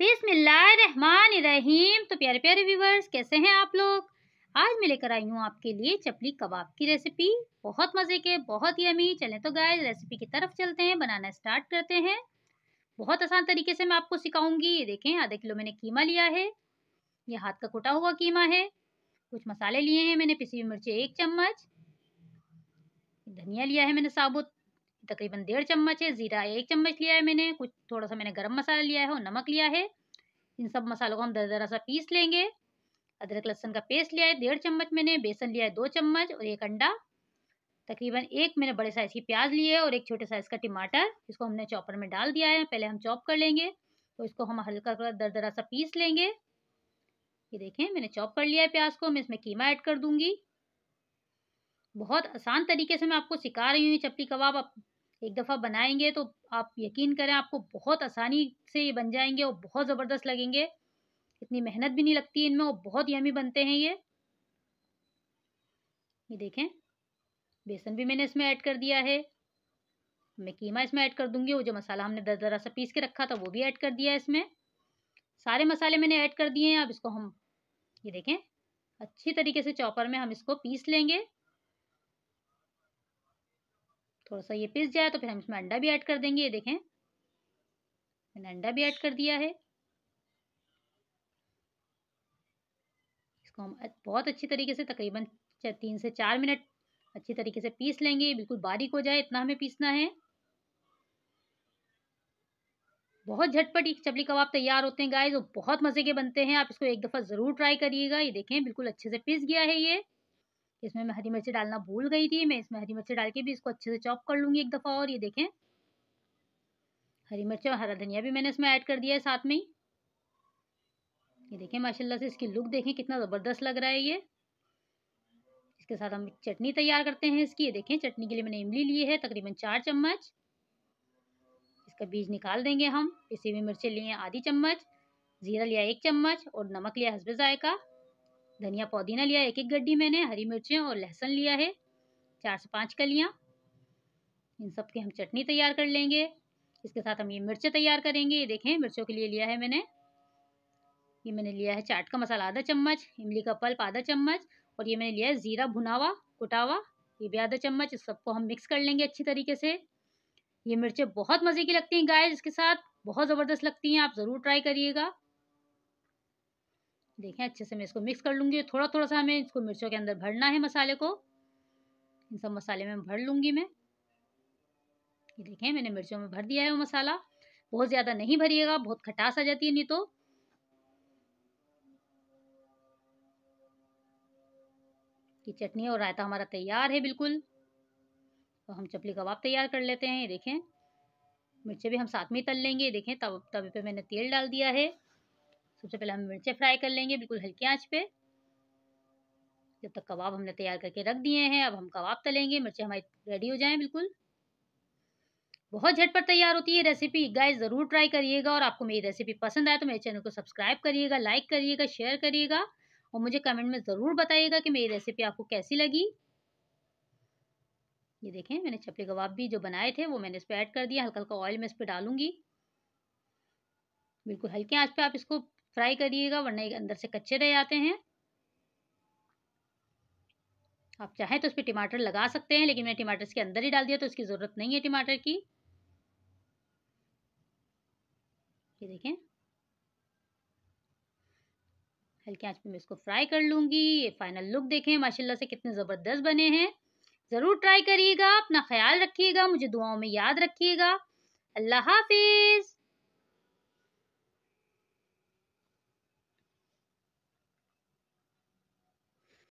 बिस्मिल्लाहिर्रहमानिर्रहीम तो प्यारे प्यारे व्यूवर्स कैसे हैं आप लोग आज मैं लेकर आई हूँ आपके लिए चपली कबाब की रेसिपी बहुत मज़े के बहुत ही अमीर चलें तो गाय रेसिपी की तरफ चलते हैं बनाना स्टार्ट करते हैं बहुत आसान तरीके से मैं आपको सिखाऊंगी ये देखें आधा किलो मैंने कीमा लिया है ये हाथ का कुटा हुआ कीमा है कुछ मसाले लिए हैं मैंने पिसी हुई मिर्ची एक चम्मच धनिया लिया है मैंने साबुत तकरीबन डेढ़ चम्मच है ज़ीरा एक चम्मच लिया है मैंने कुछ थोड़ा सा मैंने गरम मसाला लिया है और नमक लिया है इन सब मसालों को हम दर दरा सा पीस लेंगे अदरक लहसन का पेस्ट लिया है डेढ़ चम्मच मैंने बेसन लिया है दो चम्मच और एक अंडा तकरीबन एक मैंने बड़े साइज़ की प्याज ली है और एक छोटे साइज़ का टमाटर इसको हमने चॉपर में डाल दिया है पहले हम चॉप कर लेंगे तो इसको हम हल्का दर दरा सा पीस लेंगे ये देखें मैंने चॉप कर लिया है प्याज को मैं इसमें कीमा ऐड कर दूंगी बहुत आसान तरीके से मैं आपको सिखा रही हूँ ये चपली कबाब आप एक दफ़ा बनाएंगे तो आप यकीन करें आपको बहुत आसानी से ये बन जाएंगे और बहुत ज़बरदस्त लगेंगे इतनी मेहनत भी नहीं लगती इनमें और बहुत यमी बनते हैं ये ये देखें बेसन भी मैंने इसमें ऐड कर दिया है मैं कीमा इसमें ऐड कर दूंगी वो जो मसाला हमने दर दरा सा पीस के रखा था वो भी ऐड कर दिया है इसमें सारे मसाले मैंने ऐड कर दिए हैं अब इसको हम ये देखें अच्छी तरीके से चॉपर में हम इसको पीस लेंगे थोड़ा सा ये पिस जाए तो फिर हम इसमें अंडा भी ऐड कर देंगे ये देखें मैंने अंडा भी ऐड कर दिया है इसको हम बहुत अच्छी तरीके से तकरीबन तीन से चार मिनट अच्छी तरीके से पीस लेंगे बिल्कुल बारीक हो जाए इतना हमें पीसना है बहुत झटपट एक चपली कबाब तैयार होते हैं गाइस और बहुत मज़े के बनते हैं आप इसको एक दफ़ा ज़रूर ट्राई करिएगा ये देखें बिल्कुल अच्छे से पीस गया है ये इसमें मैं हरी मिर्ची डालना भूल गई थी मैं इसमें हरी मिर्ची डाल के भी इसको अच्छे से चॉप कर लूँगी एक दफ़ा और ये देखें हरी मिर्च और हरा धनिया भी मैंने इसमें ऐड कर दिया है साथ में ही ये देखें माशाल्लाह से इसकी लुक देखें कितना ज़बरदस्त लग रहा है ये इसके साथ हम चटनी तैयार करते हैं इसकी ये देखें चटनी के लिए मैंने इमली ली है तकरीबन चार चम्मच इसका बीज निकाल देंगे हम इसी हुई मिर्चें लिए आधी चम्मच ज़ीरा लिया एक चम्मच और नमक लिया हसबे जायका धनिया पौदीना लिया एक एक गड्ढी मैंने हरी मिर्चें और लहसुन लिया है चार से पाँच कलियाँ इन सब की हम चटनी तैयार कर लेंगे इसके साथ हम ये मिर्चें तैयार करेंगे ये देखें मिर्चों के लिए लिया है मैंने ये मैंने लिया है चाट का मसाला आधा चम्मच इमली का पल्प आधा चम्मच और ये मैंने लिया है ज़ीरा भुनावा कुटावा ये भी आधा चम्मच इस सबको हम मिक्स कर लेंगे अच्छी तरीके से ये मिर्चें बहुत मज़े की लगती हैं गाय इसके साथ बहुत ज़बरदस्त लगती हैं आप ज़रूर ट्राई करिएगा देखें अच्छे से मैं इसको मिक्स कर लूँगी थोड़ा थोड़ा सा हमें इसको मिर्चों के अंदर भरना है मसाले को इन सब मसाले में भर लूँगी मैं ये देखें मैंने मिर्चों में भर दिया है वो मसाला बहुत ज़्यादा नहीं भरिएगा बहुत खटास आ जाती है नहीं तो ये चटनी और रायता हमारा तैयार है बिल्कुल तो हम चपली कबाब तैयार कर लेते हैं ये देखें मिर्चें भी हम साथ में तल लेंगे देखें तब तवे पे मैंने तेल डाल दिया है सबसे पहले हम मिर्चें फ्राई कर लेंगे बिल्कुल हल्की आंच पे जब तक कबाब हमने तैयार करके रख दिए हैं अब हम कबाब तलेंगे मिर्चें हमारी रेडी हो जाएं बिल्कुल बहुत झटपट तैयार होती है रेसिपी गाइस ज़रूर ट्राई करिएगा और आपको मेरी रेसिपी पसंद आए तो मेरे चैनल को सब्सक्राइब करिएगा लाइक करिएगा शेयर करिएगा और मुझे कमेंट में ज़रूर बताइएगा कि मेरी रेसिपी आपको कैसी लगी ये देखें मैंने चपले कबाब भी जो बनाए थे वो मैंने इस पर ऐड कर दिया हल्का हल्का ऑयल में इस पर डालूंगी बिल्कुल हल्के आंच पे आप इसको फ्राई करिएगा वरना ये अंदर से कच्चे रह जाते हैं आप चाहें तो उस पर टमाटर लगा सकते हैं लेकिन मैंने टमाटर के अंदर ही डाल दिया तो इसकी ज़रूरत नहीं है टमाटर की ये देखें हल्के आंच पे मैं इसको फ्राई कर लूँगी ये फाइनल लुक देखें माशाल्लाह से कितने ज़बरदस्त बने हैं ज़रूर ट्राई करिएगा अपना ख्याल रखिएगा मुझे दुआओं में याद रखिएगा अल्लाह हाफिज़